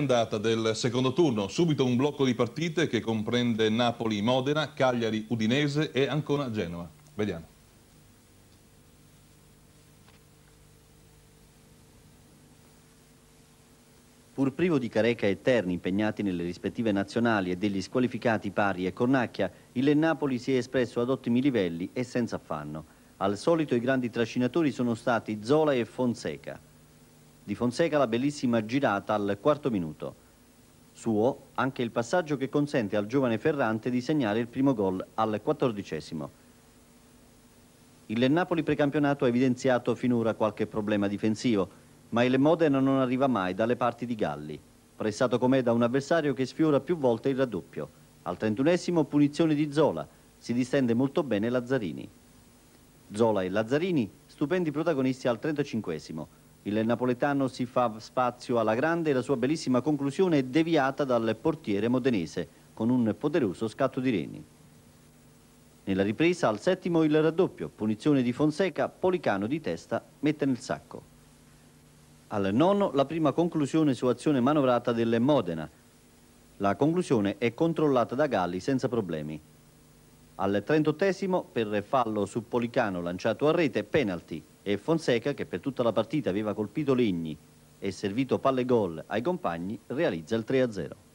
andata del secondo turno, subito un blocco di partite che comprende Napoli-Modena, Cagliari-Udinese e Ancona-Genova. Vediamo. Pur privo di Careca e Terni impegnati nelle rispettive nazionali e degli squalificati Pari e Cornacchia, il Napoli si è espresso ad ottimi livelli e senza affanno. Al solito i grandi trascinatori sono stati Zola e Fonseca. Di Fonseca la bellissima girata al quarto minuto. Suo anche il passaggio che consente al giovane Ferrante di segnare il primo gol al quattordicesimo. Il Napoli precampionato ha evidenziato finora qualche problema difensivo, ma il Modena non arriva mai dalle parti di Galli, pressato com'è da un avversario che sfiora più volte il raddoppio. Al trentunesimo punizione di Zola, si distende molto bene Lazzarini. Zola e Lazzarini, stupendi protagonisti al trentacinquesimo, il napoletano si fa spazio alla grande e la sua bellissima conclusione è deviata dal portiere modenese con un poderoso scatto di reni. Nella ripresa al settimo il raddoppio, punizione di Fonseca, Policano di testa mette nel sacco. Al nono la prima conclusione su azione manovrata del Modena. La conclusione è controllata da Galli senza problemi. Al 38 per fallo su Policano lanciato a rete, penalty e Fonseca che per tutta la partita aveva colpito Legni e servito palle gol ai compagni realizza il 3-0.